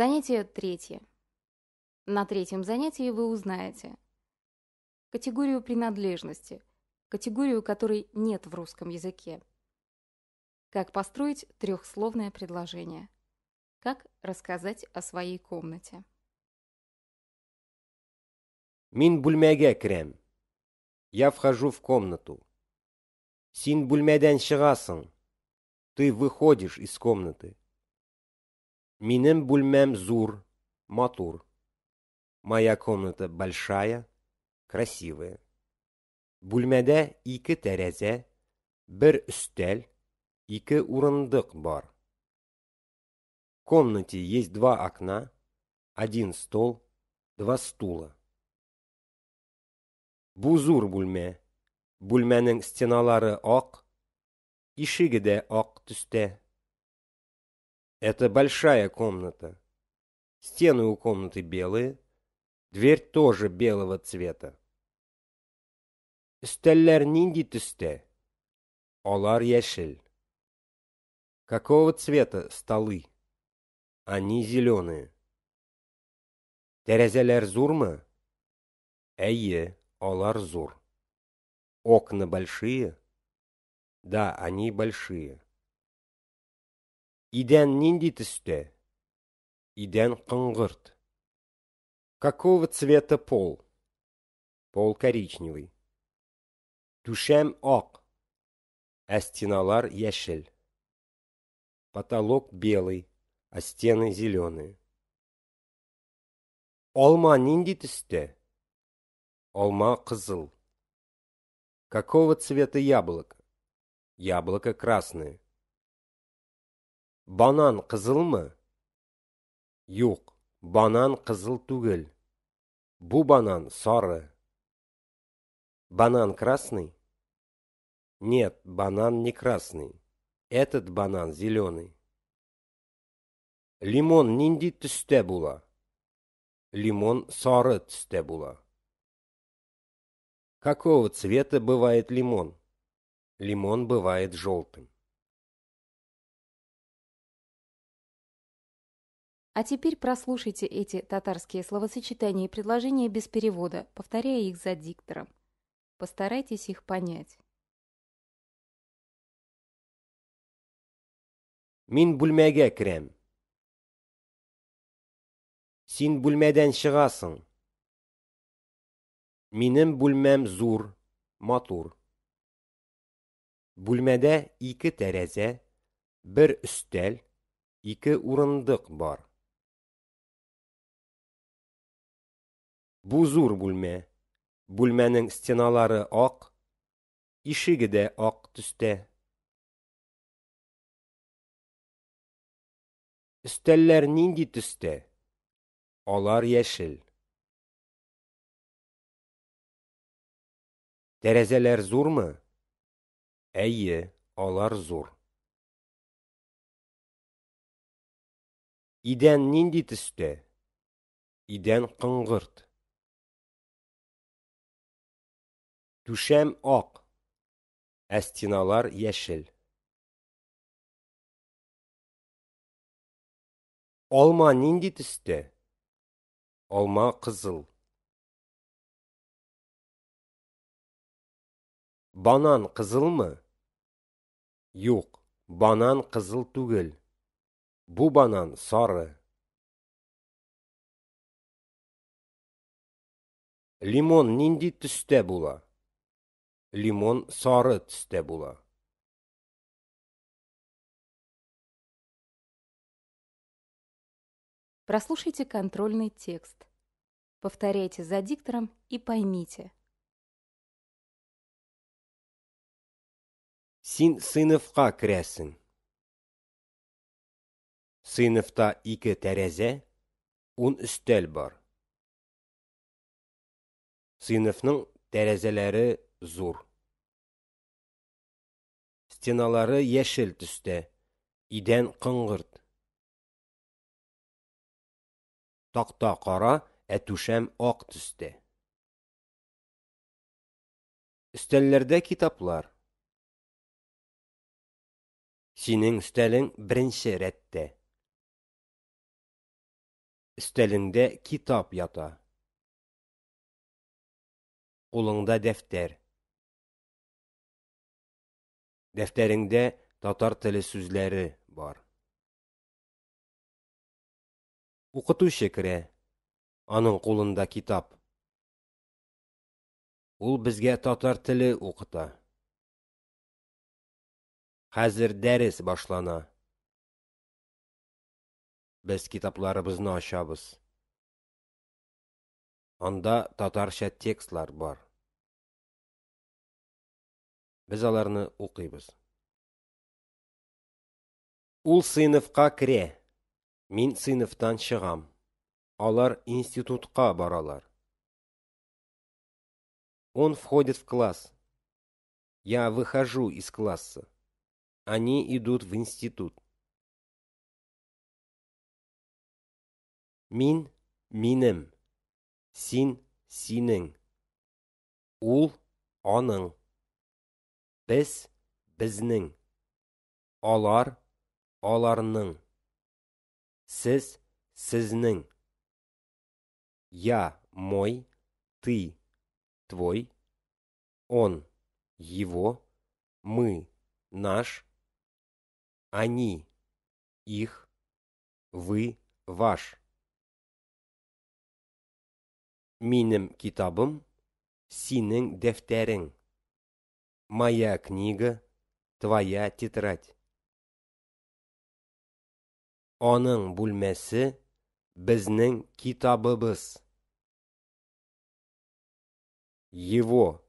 Занятие третье. На третьем занятии вы узнаете категорию принадлежности, категорию которой нет в русском языке. Как построить трехсловное предложение. Как рассказать о своей комнате. Мин бульмәгә крем. Я вхожу в комнату. Син бульмәдән чыгасың. Ты выходишь из комнаты. Минем бүлмәм зур, матур. Моя комната большая, красивая. Бүлмәді ике терезе, бір үстәл, ике урындык бар. В комнате есть два окна, один стол, два стула. Бузур зур бүлмә. стеналары ак, ишеге дә түсте. Это большая комната. Стены у комнаты белые, дверь тоже белого цвета. Стеллер нинди Олар яшель. Какого цвета столы? Они зеленые. Терезелер зурма? Эйе, олар зур. Окна большие? Да, они большие. Идән нинди төстә? Идән қыңғырт. Какого цвета пол? Пол коричневый. Душем ок. А стеналар яшель. Потолок белый, а стены зеленые. Алма нинди төстә? Алма кызыл. Какого цвета яблоко? Яблоко красное. Банан qizilmi? Yo'q, Банан qizil tugul. Бу банан сары. Банан красный? Нет, банан не красный. Этот банан зеленый. Лимон нинди түсте була? Лимон сары түсте була. Какого цвета бывает лимон? Лимон бывает желтым. А теперь прослушайте эти татарские словосочетания и предложения без перевода, повторяя их за диктором. Постарайтесь их понять. Мин бульмеге крем. Син бульмеден чыгасың. Минем бульмем зур, матур. Бульмеде ике терезе, бер үстел, ике урындык бар. бузур зур бүлмә. Бүлмәнең стеналары ак, ишеге дә ак төстә. Өстәлләр нинди төстә? Алар яшел. Тәрәзәләр зурмы? Әйе, алар зур. Идән нинди төстә? Идән қыңғырт. Түшәм ақ әстиналар ешіл. йәшел. Алма нинди төстә? Алма қызыл Банан кызылмы? Юқ, банан қызыл түгел. Бу банан сары. Лимон нинди түсті бола. Лимон сары tusda бола Прослушайте контрольный текст. Повторяйте за диктором и поймите. Син сыныфқа кресен. Сыныфта ике тәрәзә, ун үстәл бар. Сыныфның тәрәзәләре зур. Стеналары яшел түсті, Иден қыңғырт. Тақта қара, әтушәм ақ түсті. Өстәлләрдә китаплар. Синең үстелің беренче рәттә. Өстәлеңдә китап ята. Кулыңда дәфтәр. Дәфтәреңдә татар теле сүзләре бар. Укытучы керә. Аның кулында китап. Ул бізге татар тілі укыта. Хәзер дәрес башлана. Без китапларыбызны ашабыз. Анда татарча текстлар бар. Біз аларны оқимыз. Ул сыныфқа кіре, Мен сыныфтан шығам. Алар институтқа баралар. Он входит в класс. Я выхожу из класса. Они идут в институт. Мин минем. Син синің Ул аның біз бізнің, олар оларның сіз сізнің я мой ты твой он его мы наш они их вы ваш минем китабым синің дәфтәрің Моя книга, твоя тетрадь. Оның бүлмәсе безнең китабыбыз. Его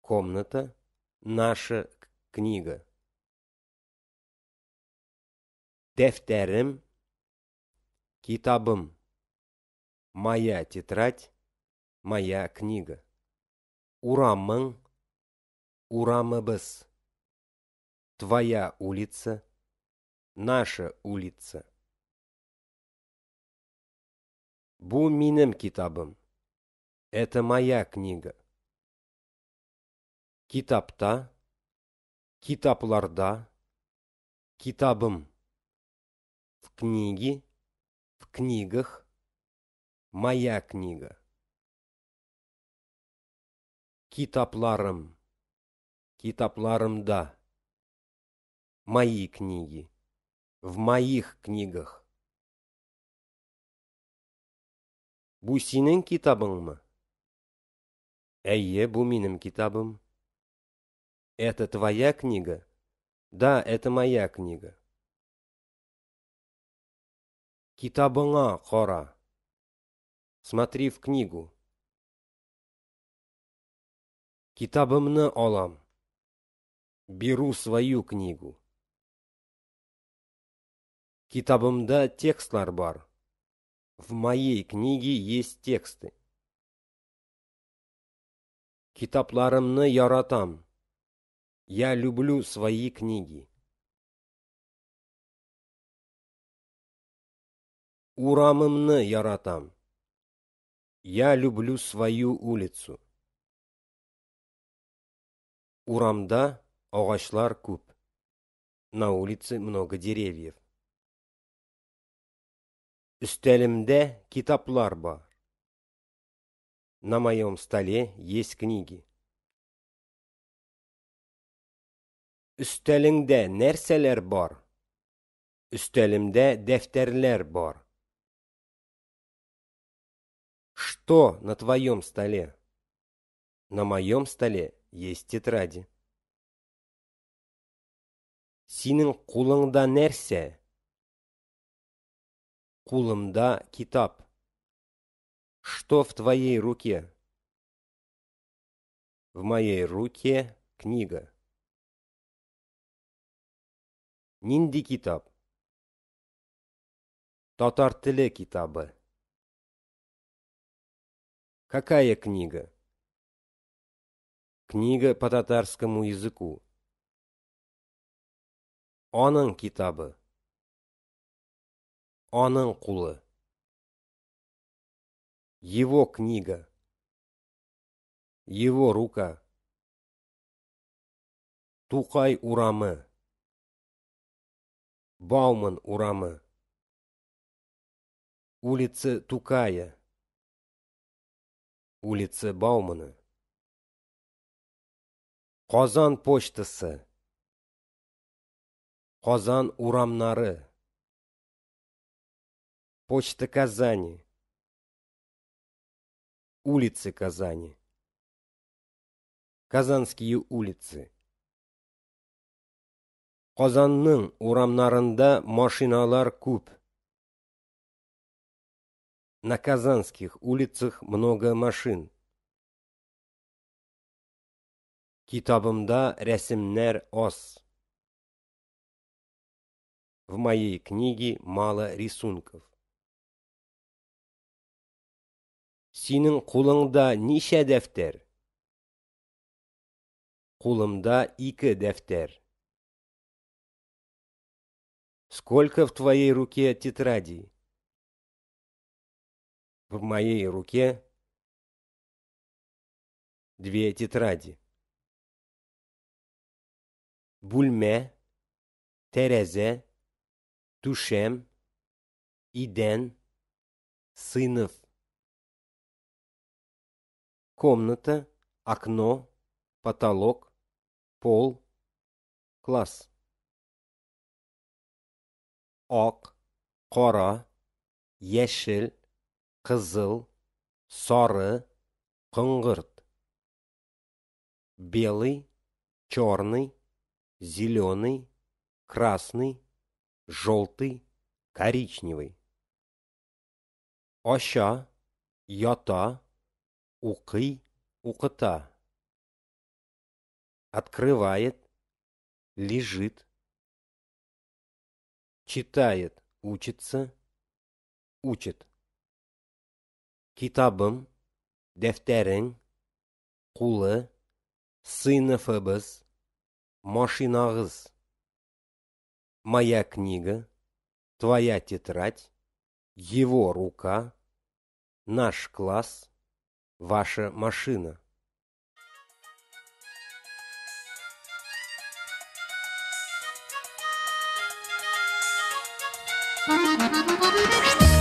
комната наша книга. Дәфтәрем китабым. Моя тетрадь, моя книга. Урамың Урамебес. Твоя улица, наша улица. Бу минем kitabım. Это моя книга. Китапта, китапларда, kitabım. В книге, в книгах, моя книга. Китапларам Kitaplarımda. Мои книги. В моих книгах. Bu senin kitabın mı? Эйе, bu benim Это твоя книга? Да, это моя книга. Китабыңа қора. Смотри в книгу. Китабымны олам беру свою книгу. Китабымда текстlar бар. В моей книге есть тексты. Китапларымны яратам. Я люблю свои книги. Урамымны яратам. Я люблю свою улицу. Урамда Агачлар күп. На улице много деревьев. Üstelimde kitaplar var. На моем столе есть книги. Üstelingde nerseler var? Üstelimde дефтерлер бар. Что на твоем столе? На моем столе есть тетради. Синең кулыңда нәрсә? Кулымда китап. Что в твоей руке? В моей руке книга. Нинди китап? Татар теле китабы. Какая книга? Книга по татарскому языку. Аның китабы. Аның кулы. Его книга. Его рука. Тукай урамы. Бауман урамы. Улица Тукая. Улица Баумана. Казан почтасы. Казан урамнары. Почта Казани. Улицы Казани. Казанские улицы. Казанның урамнарында машиналар куп. На казанских улицах много машин. Китабымда рәсемнәр ос. В моей книге мало рисунков. Синің кулыңда нише дәфтәр? Кулымда ике дәфтер. Сколько в твоей руке тетрадей? В моей руке две тетради. Бүлмә, Терезе, Тушем, Иден, Сынов. Комната, окно, потолок, пол, класс. Ок, кора, ешель, кызыл, соры, қыңғырт. Белый, черный, зеленый, красный, желтый, коричневый. Оша, йота, укы, укота. Открывает, лежит. Читает, учится, учит. Китабым, дефтерен, кулы, сыны фыбыз, машинағыз моя книга, твоя тетрадь, его рука, наш класс, ваша машина. Thank you.